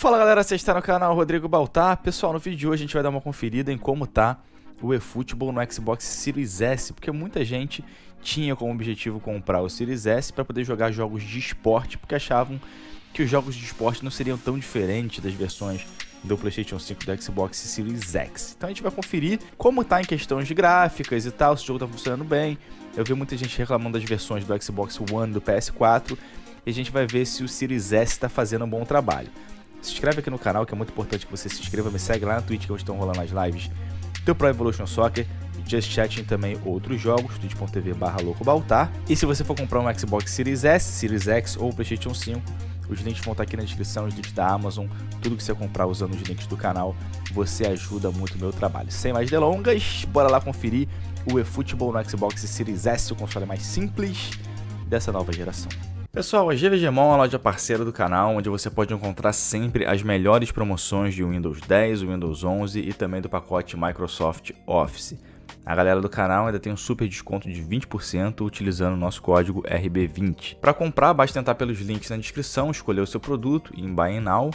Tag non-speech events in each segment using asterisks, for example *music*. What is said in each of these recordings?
Fala galera, você está no canal Rodrigo Baltar. Pessoal, no vídeo de hoje a gente vai dar uma conferida em como tá o eFootball no Xbox Series S, porque muita gente tinha como objetivo comprar o Series S para poder jogar jogos de esporte, porque achavam que os jogos de esporte não seriam tão diferentes das versões do PlayStation 5 do Xbox Series X. Então a gente vai conferir como tá em questões de gráficas e tal, se o jogo tá funcionando bem. Eu vi muita gente reclamando das versões do Xbox One, e do PS4, e a gente vai ver se o Series S está fazendo um bom trabalho. Se inscreve aqui no canal, que é muito importante que você se inscreva. Me segue lá na Twitch, que hoje é estão rolando as lives do Pro Evolution Soccer. Just Chatting também outros jogos, twitch.tv barra baltar. E se você for comprar um Xbox Series S, Series X ou Playstation 5, os links vão estar aqui na descrição, os links da Amazon, tudo que você comprar usando os links do canal, você ajuda muito o meu trabalho. Sem mais delongas, bora lá conferir o eFootball no Xbox Series S, o console mais simples dessa nova geração. Pessoal, a GVGMON é uma loja parceira do canal, onde você pode encontrar sempre as melhores promoções de Windows 10, Windows 11 e também do pacote Microsoft Office. A galera do canal ainda tem um super desconto de 20% utilizando o nosso código RB20. Para comprar, basta tentar pelos links na descrição, escolher o seu produto em Buy Now,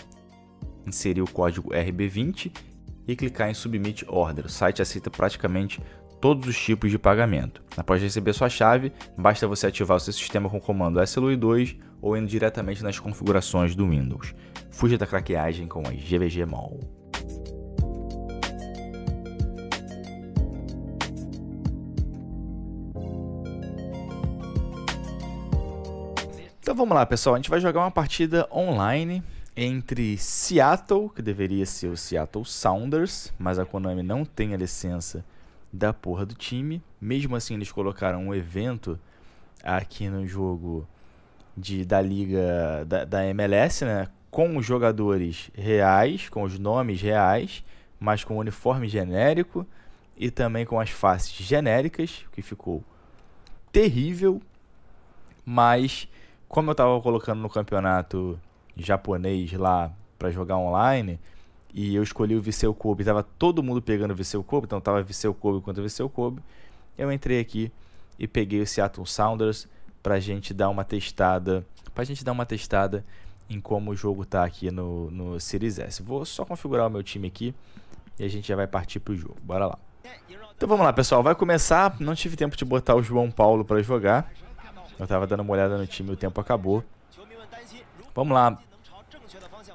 inserir o código RB20 e clicar em Submit Order. O site aceita praticamente todos os tipos de pagamento. Após receber sua chave, basta você ativar o seu sistema com o comando SLUI2 ou indo diretamente nas configurações do Windows. Fuja da craqueagem com a GVG Mall. Então vamos lá, pessoal. A gente vai jogar uma partida online entre Seattle, que deveria ser o Seattle Sounders, mas a Konami não tem a licença da porra do time. Mesmo assim, eles colocaram um evento aqui no jogo de, da liga da, da MLS, né? Com os jogadores reais, com os nomes reais, mas com o uniforme genérico e também com as faces genéricas, o que ficou terrível. Mas como eu estava colocando no campeonato japonês lá para jogar online, e eu escolhi o Viseu Kobe. Tava todo mundo pegando o Viseu Kobe, então tava Viseu Kobe contra Viseu Kobe. Eu entrei aqui e peguei o Seattle Sounders a gente dar uma testada, a gente dar uma testada em como o jogo tá aqui no, no Series S. Vou só configurar o meu time aqui e a gente já vai partir para o jogo. Bora lá. Então vamos lá, pessoal. Vai começar. Não tive tempo de botar o João Paulo para jogar. Eu tava dando uma olhada no time e o tempo acabou. Vamos lá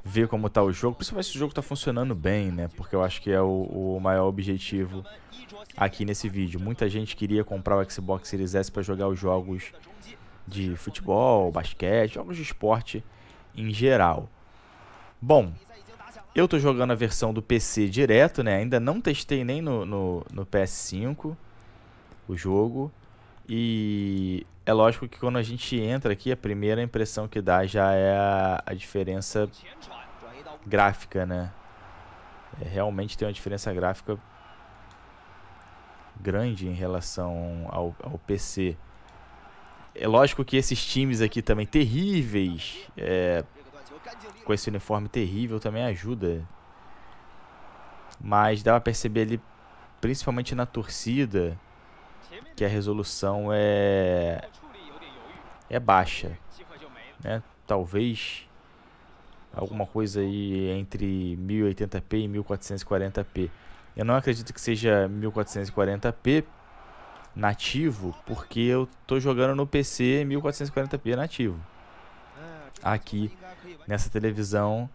ver como está o jogo, principalmente se o jogo está funcionando bem, né? Porque eu acho que é o, o, maior objetivo aqui nesse vídeo. Muita gente queria comprar o Xbox Series S para jogar os jogos de futebol, basquete, jogos de esporte em geral. Bom, eu estou jogando a versão do PC direto, né? Ainda não testei nem no, no, no PS5 o jogo. E é lógico que quando a gente entra aqui, a primeira impressão que dá já é a, a diferença gráfica, né? É, realmente tem uma diferença gráfica grande em relação ao, ao PC. É lógico que esses times aqui também terríveis, é, com esse uniforme terrível também ajuda. Mas dá pra perceber ali, principalmente na torcida, que a resolução é é baixa, né? Talvez alguma coisa aí entre 1080p e 1440p. Eu não acredito que seja 1440p nativo, porque eu tô jogando no PC 1440p nativo. Ah, Aqui nessa televisão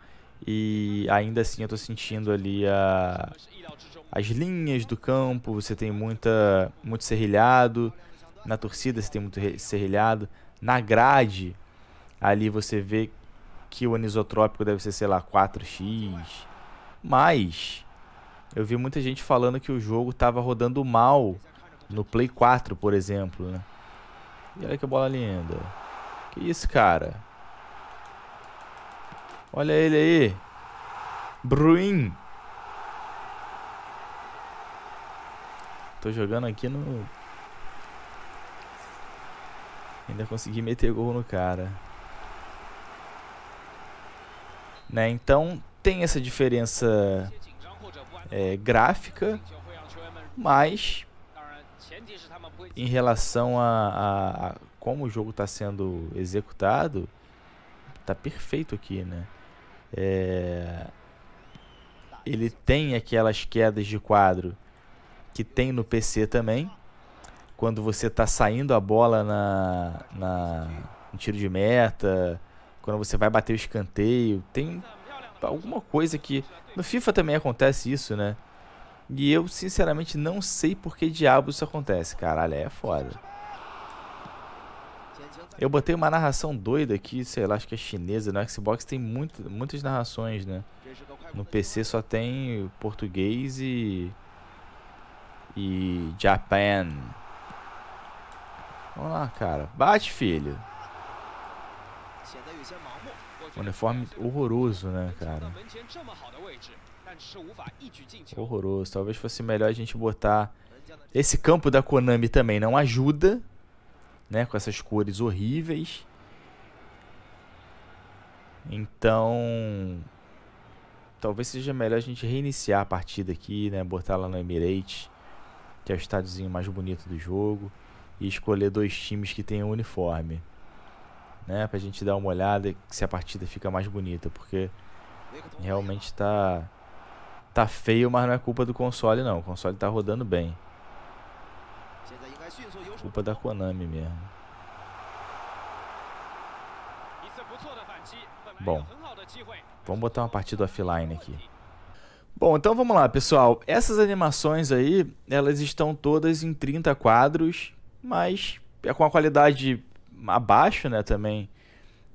e ainda assim eu tô sentindo ali a, as linhas do campo, você tem muita, muito serrilhado. Na torcida você tem muito serrilhado. Na grade, ali você vê que o anisotrópico deve ser, sei lá, 4x. Mas eu vi muita gente falando que o jogo estava rodando mal no Play 4, por exemplo. Né? E olha que bola linda. Que isso, cara. Olha ele aí. Bruin. Tô jogando aqui no... Ainda consegui meter gol no cara. Né? Então tem essa diferença é, gráfica, mas em relação a, a, a como o jogo está sendo executado, tá perfeito aqui, né? É, ele tem aquelas quedas de quadro que tem no PC também. Quando você está saindo a bola na, na um tiro de meta, quando você vai bater o escanteio, tem alguma coisa que no FIFA também acontece isso, né? E eu sinceramente não sei por que diabos isso acontece, caralho, é foda. Eu botei uma narração doida aqui, sei lá, acho que é chinesa. No Xbox tem muito, muitas narrações, né? No PC só tem português e. e. Japan. Vamos lá, cara. Bate, filho. uniforme horroroso, né, cara? Horroroso. Talvez fosse melhor a gente botar. Esse campo da Konami também não ajuda né, com essas cores horríveis. Então, talvez seja melhor a gente reiniciar a partida aqui, né, botar lá no Emirates, que é o estádiozinho mais bonito do jogo, e escolher dois times que tenham uniforme, né, pra gente dar uma olhada se a partida fica mais bonita, porque realmente tá tá feio, mas não é culpa do console não, o console tá rodando bem. Culpa da Konami mesmo. Bom, vamos botar uma partida offline aqui. Bom, então vamos lá, pessoal. Essas animações aí, elas estão todas em 30 quadros, mas é com a qualidade abaixo, né, também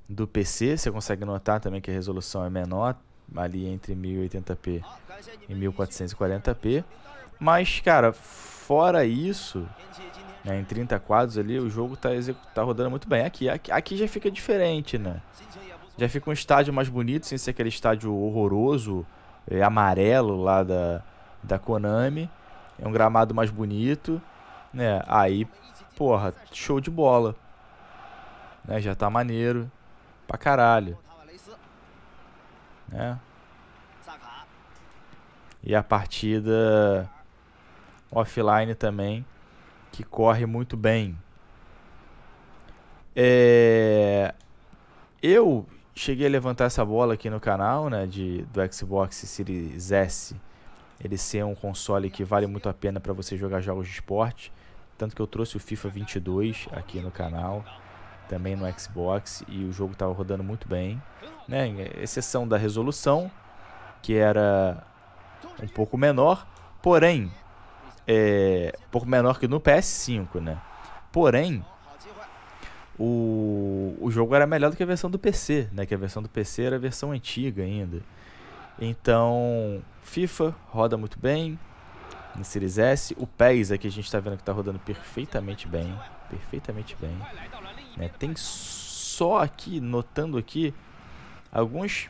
do PC. Você consegue notar também que a resolução é menor, ali entre 1080p e 1440p. Mas, cara, fora isso, né, em 30 quadros ali, o jogo está tá rodando muito bem. Aqui, aqui, aqui já fica diferente, né? Já fica um estádio mais bonito, sem ser aquele estádio horroroso, é, amarelo lá da, da Konami. É um gramado mais bonito, né? Aí, porra, show de bola. Né, já tá maneiro pra caralho. Né? E a partida offline também que corre muito bem. É... Eu cheguei a levantar essa bola aqui no canal, né, de, do Xbox Series S. Ele ser um console que vale muito a pena para você jogar jogos de esporte. Tanto que eu trouxe o FIFA 22 aqui no canal, também no Xbox, e o jogo estava rodando muito bem. Né, exceção da resolução, que era um pouco menor. Porém, é, pouco menor que no PS5, né? Porém, o, o jogo era melhor do que a versão do PC, né? Que a versão do PC era a versão antiga ainda. Então, FIFA roda muito bem no Series S. O PES aqui a gente está vendo que está rodando perfeitamente bem. Perfeitamente bem. Né? Tem só aqui, notando aqui, alguns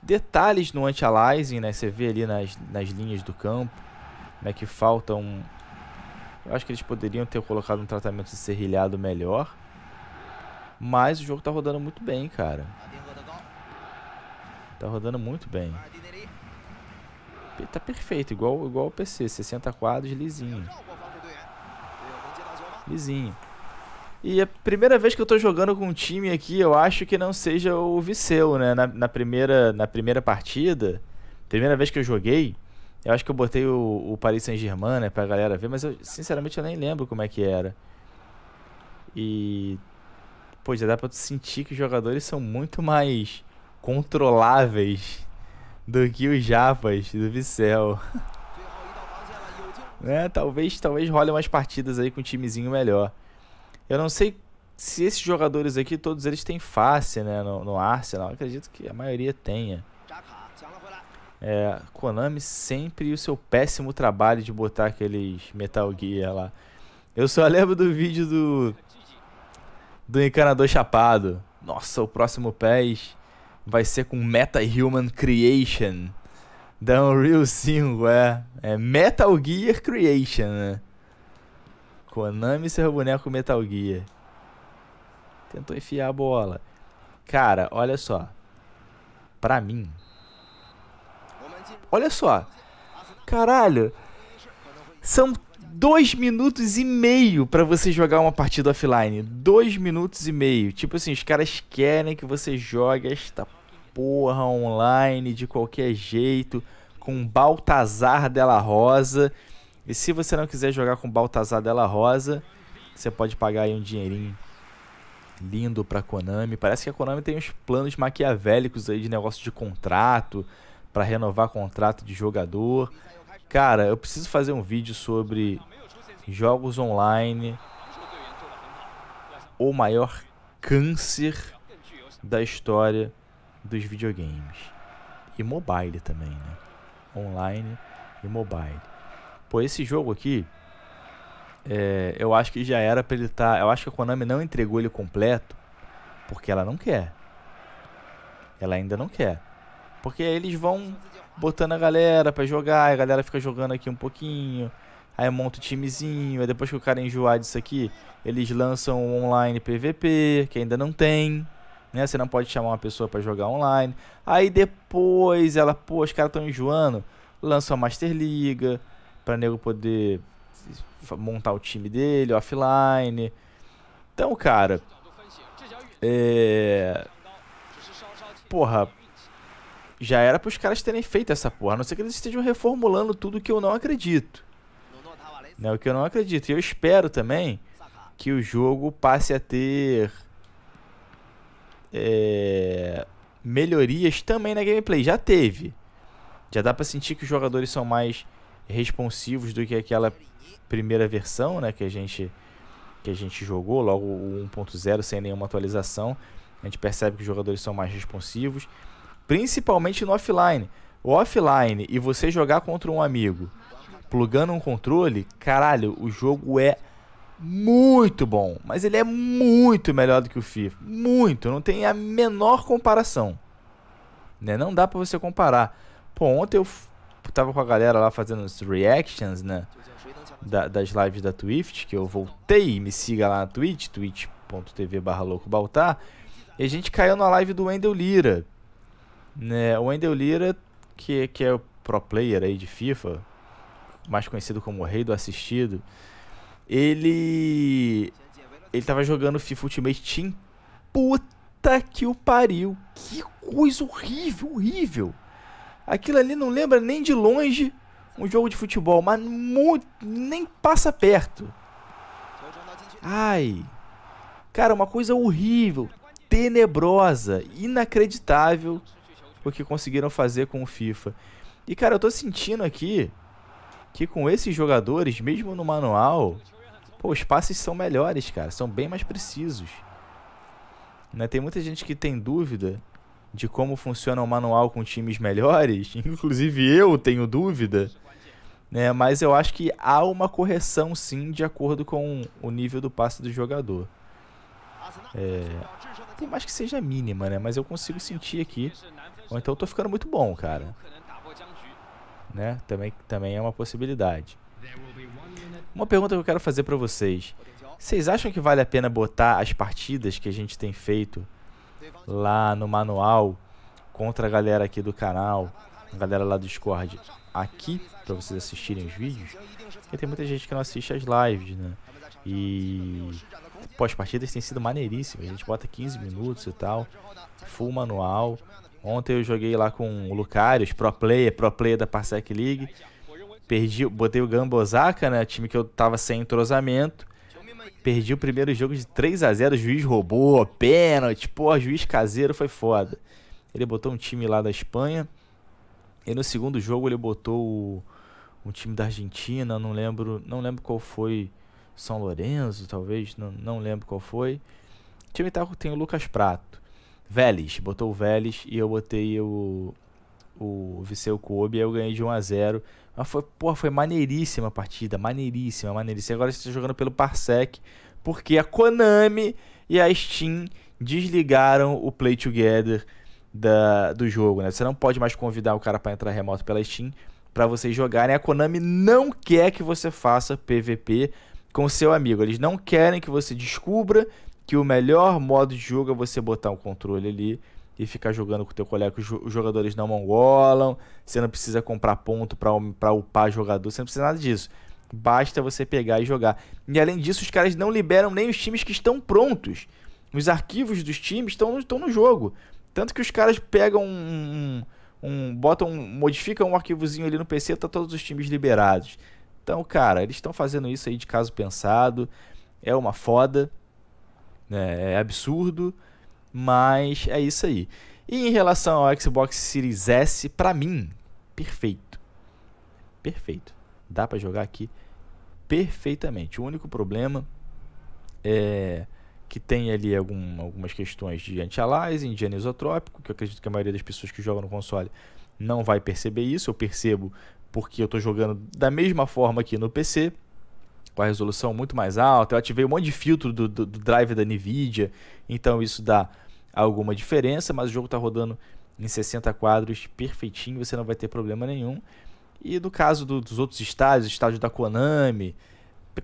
detalhes no anti-aliasing, né? Você vê ali nas, nas linhas do campo né, que falta um... Eu acho que eles poderiam ter colocado um tratamento de serrilhado melhor. Mas o jogo tá rodando muito bem, cara. Tá rodando muito bem. Tá perfeito, igual, igual o PC, 60 quadros, lisinho. Lisinho. E a primeira vez que eu tô jogando com um time aqui, eu acho que não seja o Viseu, né? Na, na primeira, na primeira partida, primeira vez que eu joguei, eu acho que eu botei o, o Paris Saint-Germain, né, pra galera ver, mas eu, sinceramente, eu nem lembro como é que era. E. Pô, já dá pra sentir que os jogadores são muito mais controláveis do que os japas do Vicel. *laughs* né? Talvez, talvez role umas partidas aí com um timezinho melhor. Eu não sei se esses jogadores aqui, todos eles têm face, né, no, no Arsenal. Eu acredito que a maioria tenha. É, Konami sempre e o seu péssimo trabalho de botar aqueles Metal Gear lá. Eu só *laughs* lembro do vídeo do. Do encanador chapado. Nossa, o próximo PES vai ser com Meta Human Creation. Da Unreal 5, é. É Metal Gear Creation, né? Konami seu boneco Metal Gear. Tentou enfiar a bola. Cara, olha só. Pra mim, Olha só. Caralho. São dois minutos e meio para você jogar uma partida offline. Dois minutos e meio. Tipo assim, os caras querem que você jogue esta porra online de qualquer jeito. Com Baltazar Della Rosa. E se você não quiser jogar com Baltazar Della Rosa, você pode pagar aí um dinheirinho lindo pra Konami. Parece que a Konami tem uns planos maquiavélicos aí de negócio de contrato para renovar contrato de jogador. Cara, eu preciso fazer um vídeo sobre jogos online, o maior câncer da história dos videogames. E mobile também, né? Online e mobile. Pô, esse jogo aqui, é, eu acho que já era pra ele estar. Tá, eu acho que a Konami não entregou ele completo, porque ela não quer. Ela ainda não quer. Porque aí eles vão botando a galera para jogar, a galera fica jogando aqui um pouquinho, aí monta o timezinho, aí depois que o cara enjoar disso aqui, eles lançam um online PVP, que ainda não tem, né? Você não pode chamar uma pessoa para jogar online. Aí depois ela, pô, os caras estão enjoando, lança a Master Liga para nego poder montar o time dele offline. Então, cara, é porra, já era para os caras terem feito essa porra. A não ser que eles estejam reformulando tudo que eu não acredito. Né, o que eu não acredito. E eu espero também que o jogo passe a ter é, melhorias também na gameplay. Já teve. Já dá para sentir que os jogadores são mais responsivos do que aquela primeira versão, né, que a gente que a gente jogou, logo o 1.0 sem nenhuma atualização. A gente percebe que os jogadores são mais responsivos principalmente no offline. O offline e você jogar contra um amigo plugando um controle, caralho, o jogo é muito bom. Mas ele é muito melhor do que o FIFA. Muito, não tem a menor comparação. Né? Não dá pra você comparar. Pô, ontem eu tava com a galera lá fazendo os reactions, né? Da, das lives da Twitch, que eu voltei, me siga lá na Twitch, twitch.tv barra baltar, E a gente caiu na live do Wendel Lira, né, o Wendell Lira, que, que é o pro player aí de FIFA, mais conhecido como o rei do assistido, ele ele tava jogando FIFA Ultimate Team. Puta que o pariu. Que coisa horrível, horrível. Aquilo ali não lembra nem de longe um jogo de futebol, mas muito, nem passa perto. Ai. Cara, uma coisa horrível, tenebrosa, inacreditável o que conseguiram fazer com o FIFA. E cara, eu tô sentindo aqui que com esses jogadores, mesmo no manual, pô, os passes são melhores, cara, são bem mais precisos. Né? Tem muita gente que tem dúvida de como funciona o manual com times melhores, *laughs* inclusive eu tenho dúvida, né? Mas eu acho que há uma correção sim de acordo com o nível do passe do jogador. É, tem mais que seja mínima, né? Mas eu consigo sentir aqui ou então eu tô ficando muito bom, cara. Né? Também, também é uma possibilidade. Uma pergunta que eu quero fazer para vocês. Vocês acham que vale a pena botar as partidas que a gente tem feito lá no manual contra a galera aqui do canal, a galera lá do Discord, aqui para vocês assistirem os vídeos? Porque tem muita gente que não assiste as lives, né? E pós-partidas tem sido maneiríssimo. A gente bota 15 minutos e tal, full manual. Ontem eu joguei lá com o Lucarius, pro player, pro player da Parsec League. Perdi, botei o Gamba Osaka, né? Time que eu tava sem entrosamento. Perdi o primeiro jogo de 3 a 0 o juiz roubou, pênalti, porra, juiz caseiro foi foda. Ele botou um time lá da Espanha. E no segundo jogo ele botou o, um time da Argentina, não lembro, não lembro qual foi, São Lourenço, talvez, não, não lembro qual foi. O time tá, tem o Lucas Prato. Vélez, botou o Vélez e eu botei o, o Viseu Kobe, aí eu ganhei de 1 a 0 Mas foi, porra, foi maneiríssima a partida, maneiríssima, maneiríssima. Agora você está jogando pelo Parsec, porque a Konami e a Steam desligaram o Play Together da, do jogo, né? Você não pode mais convidar o cara para entrar remoto pela Steam para vocês jogarem. A Konami não quer que você faça PVP com seu amigo. Eles não querem que você descubra que o melhor modo de jogo é você botar um controle ali e ficar jogando com o teu colega, que os jogadores não mongolam, você não precisa comprar ponto para upar jogador, você não precisa nada disso. Basta você pegar e jogar. E além disso, os caras não liberam nem os times que estão prontos. Os arquivos dos times estão, estão no jogo. Tanto que os caras pegam um, um, um. botam. modificam um arquivozinho ali no PC, tá todos os times liberados. Então, cara, eles estão fazendo isso aí de caso pensado. É uma foda. Né? É absurdo, mas é isso aí. E em relação ao Xbox Series S, para mim, perfeito. Perfeito. Dá para jogar aqui perfeitamente. O único problema é que tem ali algum, algumas questões de anti-aliasing, de anisotrópico, que eu acredito que a maioria das pessoas que jogam no console não vai perceber isso. Eu percebo porque eu estou jogando da mesma forma aqui no PC com a resolução muito mais alta. Eu ativei um monte de filtro do, do, do drive da NVIDIA, então isso dá alguma diferença, mas o jogo está rodando em 60 quadros perfeitinho, você não vai ter problema nenhum. E no caso do, dos outros estádios, estádio da Konami,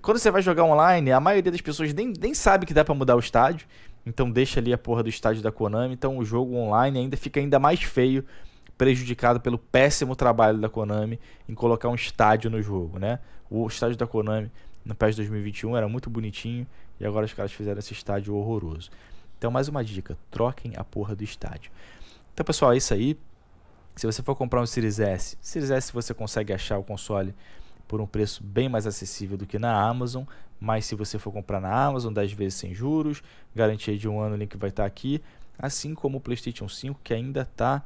quando você vai jogar online, a maioria das pessoas nem, nem sabe que dá para mudar o estádio, então deixa ali a porra do estádio da Konami, então o jogo online ainda fica ainda mais feio, prejudicado pelo péssimo trabalho da Konami em colocar um estádio no jogo, né? O estádio da Konami no PES 2021, era muito bonitinho, e agora os caras fizeram esse estádio horroroso. Então, mais uma dica: troquem a porra do estádio. Então, pessoal, é isso aí. Se você for comprar um Series S, Series S você consegue achar o console por um preço bem mais acessível do que na Amazon, mas se você for comprar na Amazon 10 vezes sem juros, garantia de um ano, o link vai estar tá aqui, assim como o PlayStation 5 que ainda está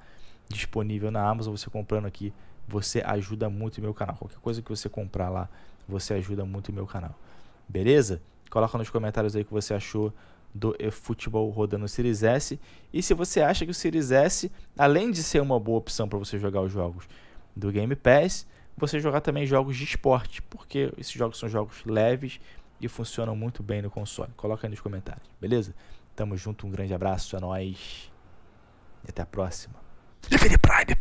disponível na Amazon, você comprando aqui você ajuda muito o meu canal. Qualquer coisa que você comprar lá, você ajuda muito o meu canal. Beleza? Coloca nos comentários aí o que você achou do eFootball rodando o Series S. E se você acha que o Series S, além de ser uma boa opção para você jogar os jogos do Game Pass, você jogar também jogos de esporte, porque esses jogos são jogos leves e funcionam muito bem no console. Coloca aí nos comentários, beleza? Tamo junto, um grande abraço, a é nós e até a próxima. Prime,